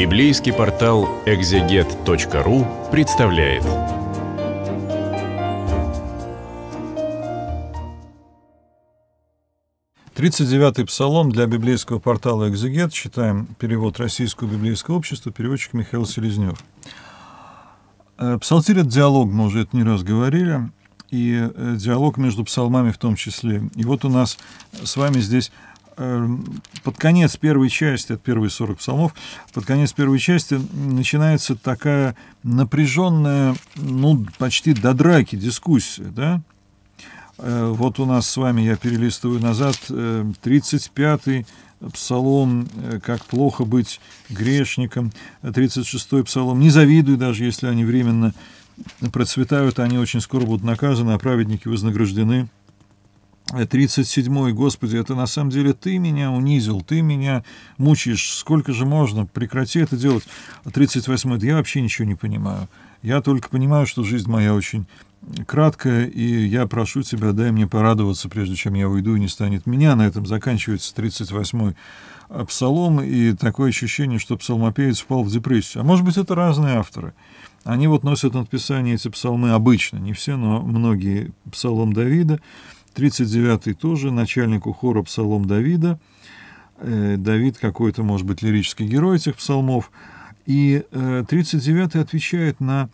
Библейский портал экзегет.ру представляет. Тридцать девятый псалом для библейского портала «Экзегет». Читаем перевод Российского библейского общества, переводчик Михаил Селезнев. Э, псалтирь — это диалог, мы уже это не раз говорили, и э, диалог между псалмами в том числе. И вот у нас с вами здесь Эм, под конец первой части, от первой 40 псалмов, под конец первой части начинается такая напряженная, ну, почти до драки дискуссия, да? Э, вот у нас с вами, я перелистываю назад, 35-й э, псалом э, «Как плохо быть грешником», 36-й псалом «Не завидуй, даже если они временно процветают, они очень скоро будут наказаны, а праведники вознаграждены». 37-й, Господи, это на самом деле ты меня унизил, ты меня мучаешь, сколько же можно, прекрати это делать. 38-й, да я вообще ничего не понимаю. Я только понимаю, что жизнь моя очень краткая, и я прошу тебя, дай мне порадоваться, прежде чем я уйду и не станет меня. На этом заканчивается 38-й псалом, и такое ощущение, что псалмопевец впал в депрессию. А может быть, это разные авторы. Они вот носят надписание эти псалмы обычно, не все, но многие псалом Давида, 39-й тоже начальник хора «Псалом Давида». Э, Давид какой-то, может быть, лирический герой этих псалмов. И 39-й э, отвечает на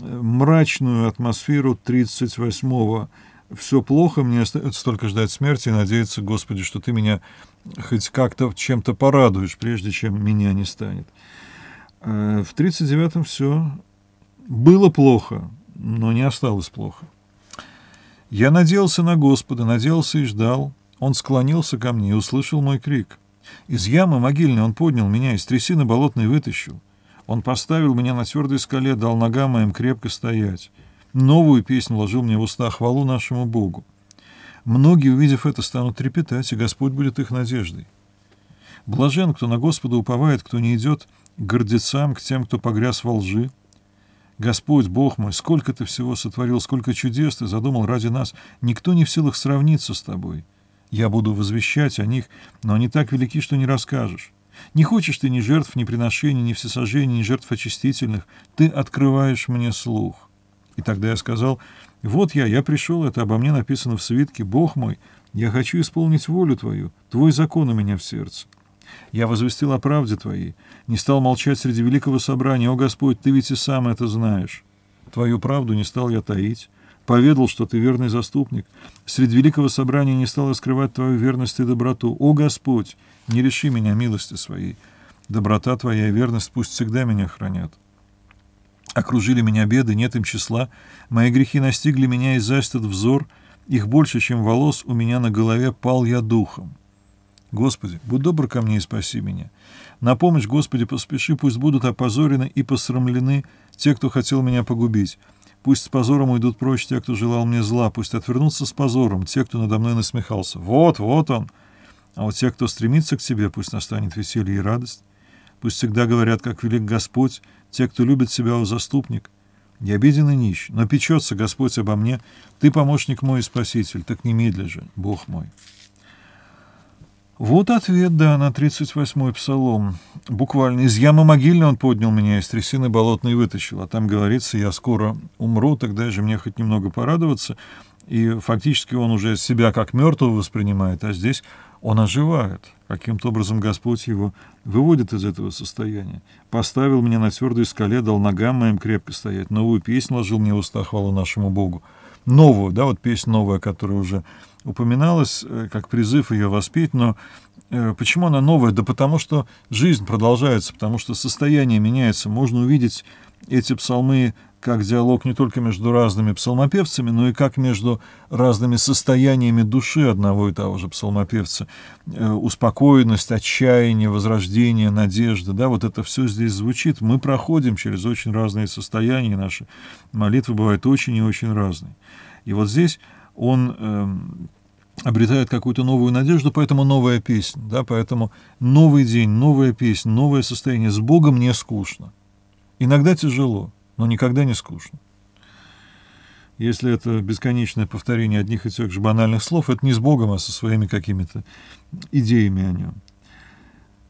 э, мрачную атмосферу 38-го. «Все плохо, мне остается только ждать смерти и надеяться, Господи, что Ты меня хоть как-то чем-то порадуешь, прежде чем меня не станет». В 39-м все было плохо, но не осталось плохо. Я надеялся на Господа, надеялся и ждал. Он склонился ко мне и услышал мой крик. Из ямы могильной он поднял меня, из трясины болотной вытащил. Он поставил меня на твердой скале, дал ногам моим крепко стоять. Новую песню ложил мне в уста хвалу нашему Богу. Многие, увидев это, станут трепетать, и Господь будет их надеждой. Блажен, кто на Господа уповает, кто не идет к гордецам, к тем, кто погряз во лжи, Господь, Бог мой, сколько ты всего сотворил, сколько чудес ты задумал ради нас. Никто не в силах сравниться с тобой. Я буду возвещать о них, но они так велики, что не расскажешь. Не хочешь ты ни жертв, ни приношений, ни всесожжений, ни жертв очистительных. Ты открываешь мне слух. И тогда я сказал, вот я, я пришел, это обо мне написано в свитке, Бог мой, я хочу исполнить волю твою, твой закон у меня в сердце. Я возвестил о правде Твоей, не стал молчать среди великого собрания. О, Господь, Ты ведь и сам это знаешь. Твою правду не стал я таить. Поведал, что Ты верный заступник. Среди великого собрания не стал я скрывать Твою верность и доброту. О, Господь, не реши меня милости своей. Доброта Твоя и верность пусть всегда меня хранят. Окружили меня беды, нет им числа. Мои грехи настигли меня и застят взор. Их больше, чем волос, у меня на голове пал я духом. Господи, будь добр ко мне и спаси меня. На помощь, Господи, поспеши, пусть будут опозорены и посрамлены те, кто хотел меня погубить. Пусть с позором уйдут прочь те, кто желал мне зла, пусть отвернутся с позором те, кто надо мной насмехался. Вот, вот он. А вот те, кто стремится к тебе, пусть настанет веселье и радость. Пусть всегда говорят, как велик Господь, те, кто любит себя, о заступник. Я беден и нищ, но печется Господь обо мне. Ты помощник мой и спаситель, так немедля же, Бог мой». Вот ответ, да, на 38-й псалом. Буквально из ямы могильной он поднял меня, из трясины болотной вытащил. А там говорится, я скоро умру, тогда же мне хоть немного порадоваться. И фактически он уже себя как мертвого воспринимает, а здесь он оживает. Каким-то образом Господь его выводит из этого состояния. Поставил меня на твердой скале, дал ногам моим крепко стоять. Новую песнь ложил мне в уста хвалу нашему Богу. Новую, да, вот песнь новая, которая уже упоминалось э, как призыв ее воспеть, но э, почему она новая? Да потому что жизнь продолжается, потому что состояние меняется. Можно увидеть эти псалмы как диалог не только между разными псалмопевцами, но и как между разными состояниями души одного и того же псалмопевца. Э, успокоенность, отчаяние, возрождение, надежда. Да, вот это все здесь звучит. Мы проходим через очень разные состояния. Наши молитвы бывают очень и очень разные. И вот здесь он эм, обретает какую-то новую надежду, поэтому новая песня, да, поэтому новый день, новая песня, новое состояние. С Богом не скучно. Иногда тяжело, но никогда не скучно. Если это бесконечное повторение одних и тех же банальных слов, это не с Богом, а со своими какими-то идеями о нем.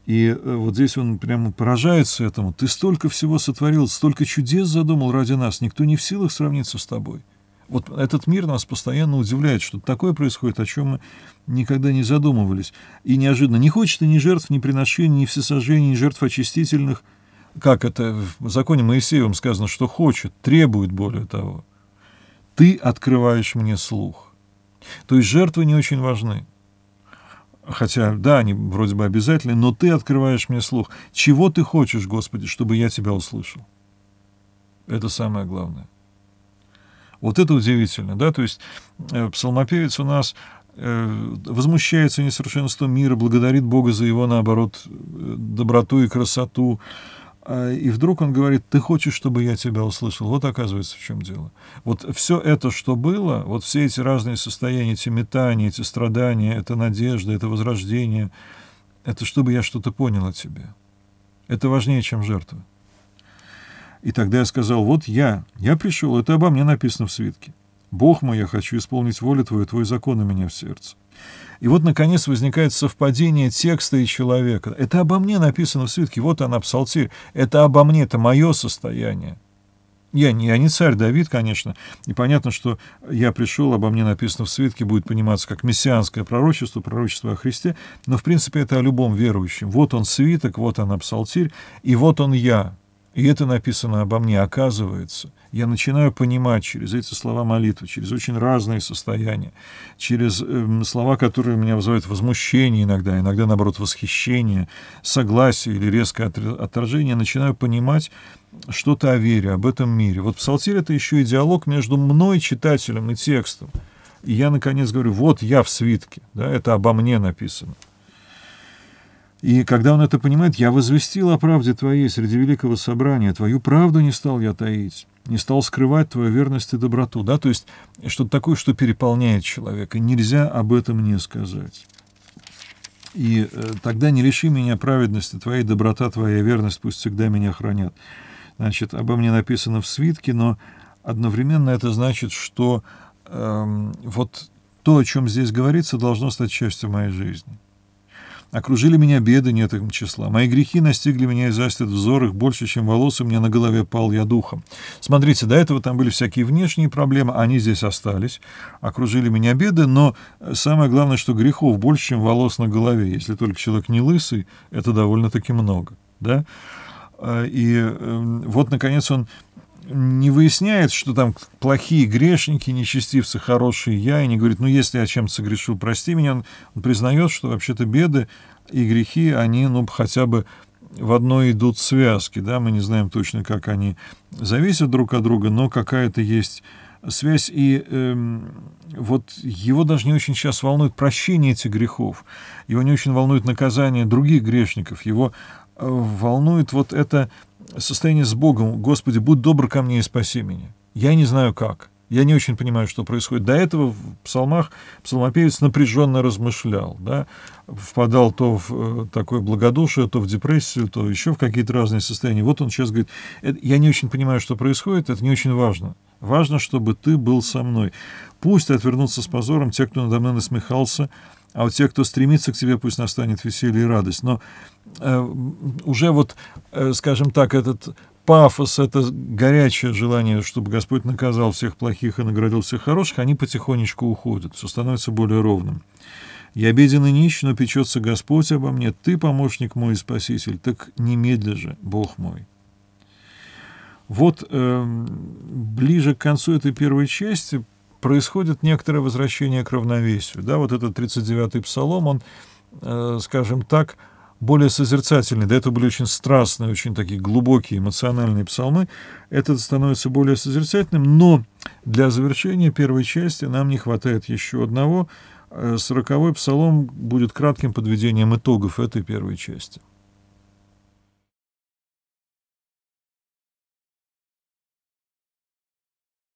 И э, вот здесь он прямо поражается этому. Ты столько всего сотворил, столько чудес задумал ради нас, никто не в силах сравниться с тобой. Вот этот мир нас постоянно удивляет, что такое происходит, о чем мы никогда не задумывались. И неожиданно не хочет и ни жертв, ни приношений, ни всесожжений, ни жертв очистительных. Как это в законе Моисеевом сказано, что хочет, требует более того. Ты открываешь мне слух. То есть жертвы не очень важны. Хотя, да, они вроде бы обязательны, но ты открываешь мне слух. Чего ты хочешь, Господи, чтобы я тебя услышал? Это самое главное. Вот это удивительно, да, то есть э, псалмопевец у нас э, возмущается несовершенством мира, благодарит Бога за его, наоборот, э, доброту и красоту. А, и вдруг он говорит, ты хочешь, чтобы я тебя услышал. Вот оказывается, в чем дело. Вот все это, что было, вот все эти разные состояния, эти метания, эти страдания, это надежда, это возрождение, это чтобы я что-то понял о тебе. Это важнее, чем жертва. И тогда я сказал, вот я, я пришел, это обо мне написано в свитке. Бог мой, я хочу исполнить волю Твою, Твой закон у меня в сердце. И вот, наконец, возникает совпадение текста и человека. Это обо мне написано в свитке, вот она, псалтирь. Это обо мне, это мое состояние. Я не, я не царь Давид, конечно, и понятно, что я пришел, обо мне написано в свитке, будет пониматься как мессианское пророчество, пророчество о Христе, но, в принципе, это о любом верующем. Вот он свиток, вот она псалтирь, и вот он я, и это написано обо мне, оказывается. Я начинаю понимать через эти слова молитвы, через очень разные состояния, через э, слова, которые меня вызывают возмущение иногда, иногда, наоборот, восхищение, согласие или резкое отторжение, начинаю понимать что-то о вере, об этом мире. Вот псалтирь — это еще и диалог между мной, читателем, и текстом. И я, наконец, говорю, вот я в свитке, да, это обо мне написано. И когда он это понимает, я возвестил о правде твоей среди великого собрания, твою правду не стал я таить, не стал скрывать твою верность и доброту, да, то есть что-то такое, что переполняет человека, нельзя об этом не сказать. И э, тогда не лиши меня праведности твоей, доброта твоя, верность пусть всегда меня хранят. Значит, обо мне написано в свитке, но одновременно это значит, что э, вот то, о чем здесь говорится, должно стать частью моей жизни. Окружили меня беды нет им числа. Мои грехи настигли меня и застят взор их больше, чем волосы у меня на голове пал я духом. Смотрите, до этого там были всякие внешние проблемы, а они здесь остались. Окружили меня беды, но э, самое главное, что грехов больше, чем волос на голове. Если только человек не лысый, это довольно-таки много. Да? Э, и эм, вот, наконец, он не выясняет, что там плохие грешники, нечестивцы, хорошие я, и не говорит, ну, если я чем-то согрешу, прости меня. Он, он признает, что вообще-то беды и грехи, они, ну, хотя бы в одной идут связки, да, мы не знаем точно, как они зависят друг от друга, но какая-то есть связь, и э, вот его даже не очень сейчас волнует прощение этих грехов, его не очень волнует наказание других грешников, его э, волнует вот это состояние с Богом, Господи, будь добр ко мне и спаси меня. Я не знаю как. Я не очень понимаю, что происходит. До этого в псалмах псалмопевец напряженно размышлял, да, впадал то в э, такое благодушие, то в депрессию, то еще в какие-то разные состояния. Вот он сейчас говорит, «Э, я не очень понимаю, что происходит, это не очень важно. Важно, чтобы ты был со мной. Пусть отвернутся с позором те, кто надо мной насмехался, а у тех, кто стремится к тебе, пусть настанет веселье и радость. Но Э, уже вот, э, скажем так, этот пафос, это горячее желание, чтобы Господь наказал всех плохих и наградил всех хороших, они потихонечку уходят, все становится более ровным. «Я беден и нищ, но печется Господь обо мне, ты, помощник мой и спаситель, так немедля же, Бог мой». Вот э, ближе к концу этой первой части происходит некоторое возвращение к равновесию. Да, вот этот 39-й псалом, он, э, скажем так, более созерцательный. До этого были очень страстные, очень такие глубокие эмоциональные псалмы. Этот становится более созерцательным, но для завершения первой части нам не хватает еще одного. Э, сороковой псалом будет кратким подведением итогов этой первой части.